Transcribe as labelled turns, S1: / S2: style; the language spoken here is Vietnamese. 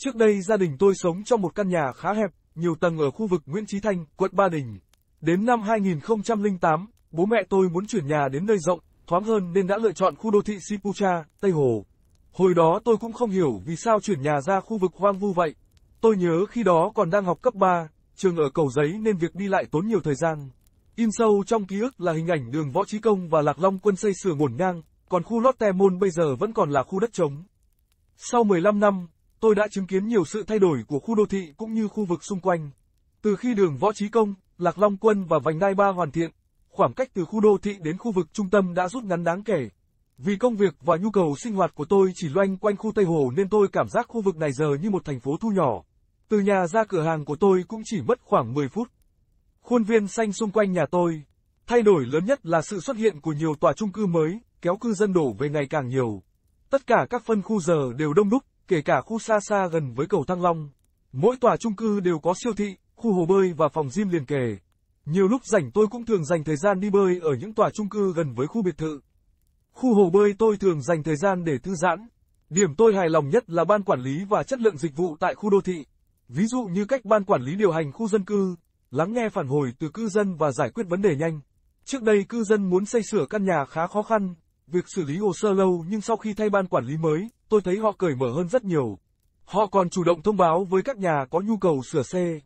S1: Trước đây gia đình tôi sống trong một căn nhà khá hẹp, nhiều tầng ở khu vực Nguyễn Trí Thanh, quận Ba Đình. Đến năm 2008, bố mẹ tôi muốn chuyển nhà đến nơi rộng, thoáng hơn nên đã lựa chọn khu đô thị Sipucha, Tây Hồ. Hồi đó tôi cũng không hiểu vì sao chuyển nhà ra khu vực hoang vu vậy. Tôi nhớ khi đó còn đang học cấp 3, trường ở cầu giấy nên việc đi lại tốn nhiều thời gian. In sâu trong ký ức là hình ảnh đường Võ Trí Công và Lạc Long quân xây sửa ngổn ngang, còn khu Lotte Môn bây giờ vẫn còn là khu đất trống. Sau 15 năm, tôi đã chứng kiến nhiều sự thay đổi của khu đô thị cũng như khu vực xung quanh. Từ khi đường Võ Trí Công, Lạc Long Quân và Vành Đai Ba hoàn thiện, khoảng cách từ khu đô thị đến khu vực trung tâm đã rút ngắn đáng kể. Vì công việc và nhu cầu sinh hoạt của tôi chỉ loanh quanh khu Tây Hồ nên tôi cảm giác khu vực này giờ như một thành phố thu nhỏ. Từ nhà ra cửa hàng của tôi cũng chỉ mất khoảng 10 phút. Khuôn viên xanh xung quanh nhà tôi. Thay đổi lớn nhất là sự xuất hiện của nhiều tòa chung cư mới, kéo cư dân đổ về ngày càng nhiều. Tất cả các phân khu giờ đều đông đúc, kể cả khu xa xa gần với cầu Thăng Long. Mỗi tòa chung cư đều có siêu thị, khu hồ bơi và phòng gym liền kề. Nhiều lúc rảnh tôi cũng thường dành thời gian đi bơi ở những tòa chung cư gần với khu biệt thự. Khu hồ bơi tôi thường dành thời gian để thư giãn. Điểm tôi hài lòng nhất là ban quản lý và chất lượng dịch vụ tại khu đô thị. Ví dụ như cách ban quản lý điều hành khu dân cư, lắng nghe phản hồi từ cư dân và giải quyết vấn đề nhanh. Trước đây cư dân muốn xây sửa căn nhà khá khó khăn, việc xử lý hồ sơ lâu nhưng sau khi thay ban quản lý mới, tôi thấy họ cởi mở hơn rất nhiều. Họ còn chủ động thông báo với các nhà có nhu cầu sửa xe.